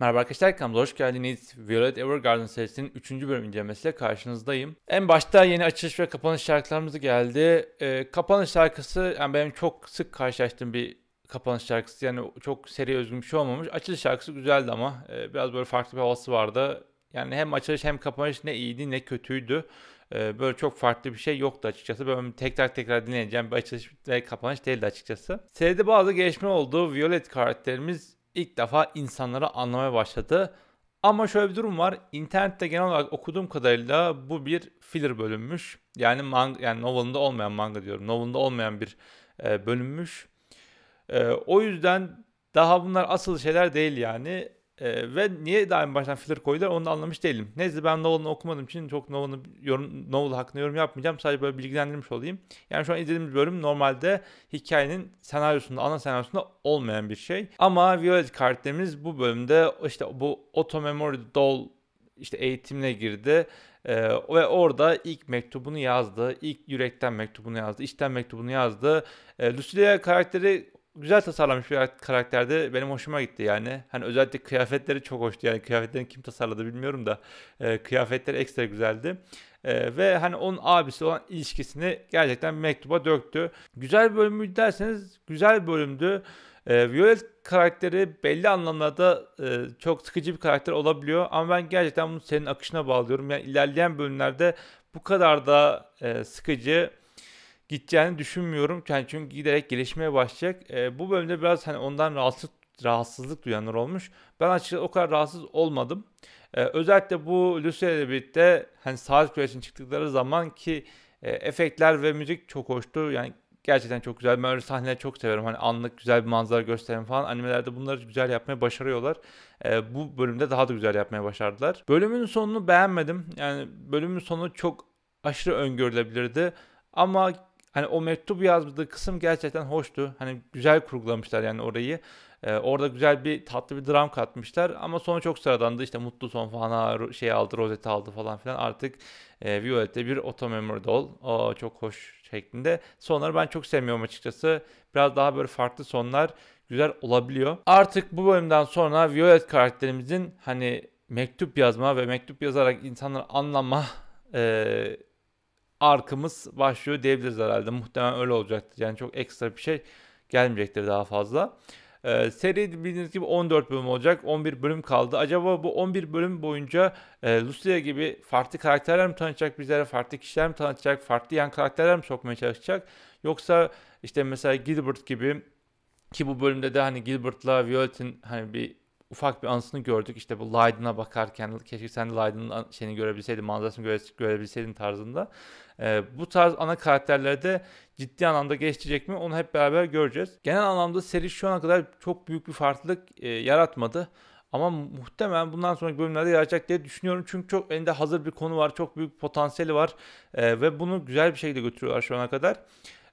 Merhaba arkadaşlar, kanalıma hoş geldiniz. Violet Evergarden serisinin 3. bölüm incelemesiyle karşınızdayım. En başta yeni açılış ve kapanış şarkılarımız geldi. E, kapanış şarkısı yani benim çok sık karşılaştığım bir kapanış şarkısı. Yani çok seri özgün bir şey olmamış. Açılış şarkısı güzeldi ama e, biraz böyle farklı bir havası vardı. Yani hem açılış hem kapanış ne iyiydi ne kötüydü. E, böyle çok farklı bir şey yoktu açıkçası. Böyle tekrar tekrar dinleyeceğim bir açılış ve kapanış değildi açıkçası. Seride bazı gelişme oldu. Violet karakterimiz ilk defa insanlara anlamaya başladı. Ama şöyle bir durum var. İnternette genel olarak okuduğum kadarıyla bu bir filler bölünmüş. Yani manga, yani novel'ında olmayan manga diyorum. Novel'ında olmayan bir e, bölünmüş. E, o yüzden daha bunlar asıl şeyler değil yani. E, ve niye daha en baştan filler koydular onu anlamış değilim. Neyse ben Nolan'ı okumadığım için çok Nolan'ı yorum, Nolan hakkında yorum yapmayacağım. Sadece böyle bilgilendirmiş olayım. Yani şu an izlediğimiz bölüm normalde hikayenin senaryosunda, ana senaryosunda olmayan bir şey. Ama Violet karakterimiz bu bölümde işte bu Auto Memory Doll işte eğitimine girdi. Ee, ve orada ilk mektubunu yazdı. ilk yürekten mektubunu yazdı. içten mektubunu yazdı. Ee, Lucilia karakteri güzel tasarlamış bir karakterde benim hoşuma gitti yani. Hani özellikle kıyafetleri çok hoştu yani kıyafetlerini kim tasarladı bilmiyorum da e, kıyafetleri ekstra güzeldi. E, ve hani onun abisi olan ilişkisini gerçekten mektuba döktü. Güzel bir bölümü derseniz güzel bir bölümdü. E, Violet karakteri belli anlamlarda e, çok sıkıcı bir karakter olabiliyor ama ben gerçekten bunu senin akışına bağlıyorum. Yani ilerleyen bölümlerde bu kadar da e, sıkıcı gideceğini düşünmüyorum. Yani çünkü giderek gelişmeye başlayacak. E, bu bölümde biraz hani ondan rahatsız rahatsızlık duyanlar olmuş. Ben açıkçası o kadar rahatsız olmadım. E, özellikle bu Lucia ile birlikte hani saat kulesine çıktıkları zaman ki e, efektler ve müzik çok hoştu. Yani gerçekten çok güzel. Ben öyle sahneleri çok severim. Hani anlık güzel bir manzara gösterim falan. Animelerde bunları güzel yapmaya başarıyorlar. E, bu bölümde daha da güzel yapmaya başardılar. Bölümün sonunu beğenmedim. Yani bölümün sonu çok aşırı öngörülebilirdi. Ama Hani o mektup yazdığı kısım gerçekten hoştu. Hani güzel kurgulamışlar yani orayı. Ee, orada güzel bir tatlı bir dram katmışlar ama sonu çok sıradandı. İşte mutlu son falan şey aldı, rozeti aldı falan filan. Artık e, Violet'te bir otomemory doll. Aa, çok hoş şeklinde. Sonları ben çok sevmiyorum açıkçası. Biraz daha böyle farklı sonlar güzel olabiliyor. Artık bu bölümden sonra Violet karakterimizin hani mektup yazma ve mektup yazarak insanları anlama e, Arkımız başlıyor diyebiliriz herhalde. Muhtemelen öyle olacaktır. Yani çok ekstra bir şey gelmeyecektir daha fazla. Ee, seri bildiğiniz gibi 14 bölüm olacak. 11 bölüm kaldı. Acaba bu 11 bölüm boyunca e, Lucia gibi farklı karakterler mi tanıtacak bizlere? Farklı kişiler mi tanıtacak? Farklı yan karakterler mi sokmaya çalışacak? Yoksa işte mesela Gilbert gibi ki bu bölümde de hani Gilbert'la Violet'in hani bir ufak bir anısını gördük. İşte bu Leiden'a bakarken keşke sen de Leiden'ın şeyini görebilseydin, manzarasını görebilseydin tarzında. Ee, bu tarz ana karakterlerde ciddi anlamda geçecek mi onu hep beraber göreceğiz. Genel anlamda seri şu ana kadar çok büyük bir farklılık e, yaratmadı. Ama muhtemelen bundan sonraki bölümlerde yarayacak diye düşünüyorum. Çünkü çok elinde hazır bir konu var. Çok büyük potansiyeli var. E, ve bunu güzel bir şekilde götürüyorlar şu ana kadar.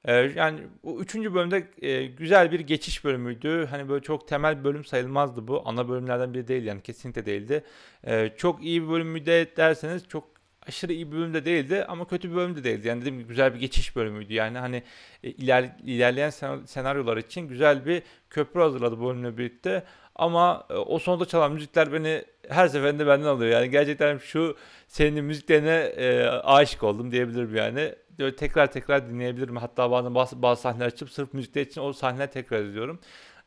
Ee, yani bu üçüncü bölümde e, güzel bir geçiş bölümüydü. Hani böyle çok temel bölüm sayılmazdı bu. Ana bölümlerden biri değil yani kesinlikle değildi. Ee, çok iyi bir bölüm mü de derseniz çok aşırı iyi bir bölüm de değildi ama kötü bir bölüm de değildi. Yani dediğim gibi güzel bir geçiş bölümüydü. Yani hani e, iler, ilerleyen senaryolar için güzel bir köprü hazırladı bu bölümle birlikte. Ama e, o sonda çalan müzikler beni her seferinde benden alıyor. Yani gerçekten şu senin müziklerine e, aşık oldum diyebilirim yani böyle tekrar tekrar dinleyebilirim. Hatta bazen bazı, bazı sahneler açıp sırf müzikler için o sahneler tekrar izliyorum.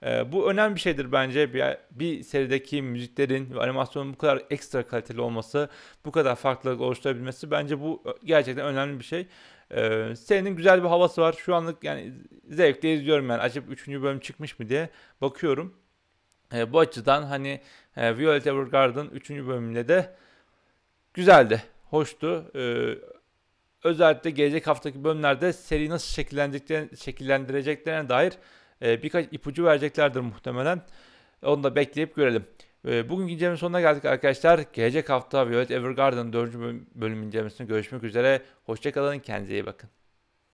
Ee, bu önemli bir şeydir bence. Bir, bir serideki müziklerin ve animasyonun bu kadar ekstra kaliteli olması, bu kadar farklılık oluşturabilmesi bence bu gerçekten önemli bir şey. Ee, serinin güzel bir havası var. Şu anlık yani zevkle izliyorum yani. Acaba 3. bölüm çıkmış mı diye bakıyorum. Ee, bu açıdan hani e, Violet Evergarden 3. bölümünde de güzeldi hoştu. Ee, Özellikle gelecek haftaki bölümlerde seri nasıl şekillendireceklerine, şekillendireceklerine dair e, birkaç ipucu vereceklerdir muhtemelen. Onu da bekleyip görelim. E, bugün incelemenin sonuna geldik arkadaşlar. Gelecek hafta Violet Evergarden 4. bölüm, incelemesinde görüşmek üzere. Hoşçakalın, kendinize iyi bakın.